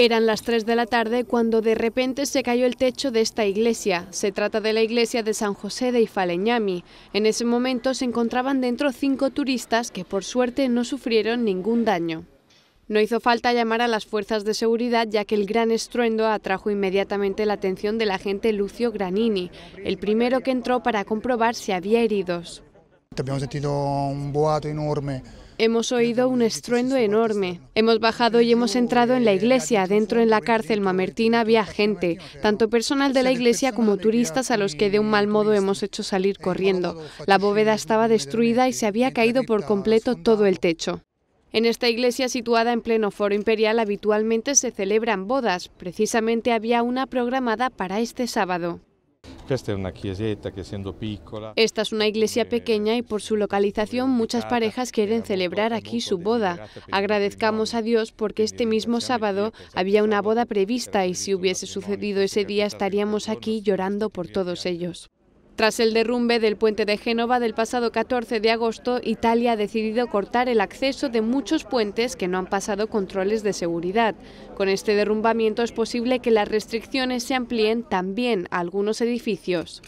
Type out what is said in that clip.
Eran las 3 de la tarde cuando de repente se cayó el techo de esta iglesia. Se trata de la iglesia de San José de Ifaleñami. En ese momento se encontraban dentro cinco turistas que por suerte no sufrieron ningún daño. No hizo falta llamar a las fuerzas de seguridad ya que el gran estruendo atrajo inmediatamente la atención del agente Lucio Granini, el primero que entró para comprobar si había heridos. Hemos sentido un boato enorme. Hemos oído un estruendo enorme. Hemos bajado y hemos entrado en la iglesia. Dentro en la cárcel mamertina había gente, tanto personal de la iglesia como turistas a los que de un mal modo hemos hecho salir corriendo. La bóveda estaba destruida y se había caído por completo todo el techo. En esta iglesia situada en pleno foro imperial habitualmente se celebran bodas. Precisamente había una programada para este sábado. Esta es una iglesia eh, pequeña y por su localización muchas parejas quieren celebrar aquí su boda. Agradezcamos a Dios porque este mismo sábado pues, había una boda prevista y si hubiese sucedido pues, ese día estaríamos aquí llorando por todos ellos. Tras el derrumbe del puente de Génova del pasado 14 de agosto, Italia ha decidido cortar el acceso de muchos puentes que no han pasado controles de seguridad. Con este derrumbamiento es posible que las restricciones se amplíen también a algunos edificios.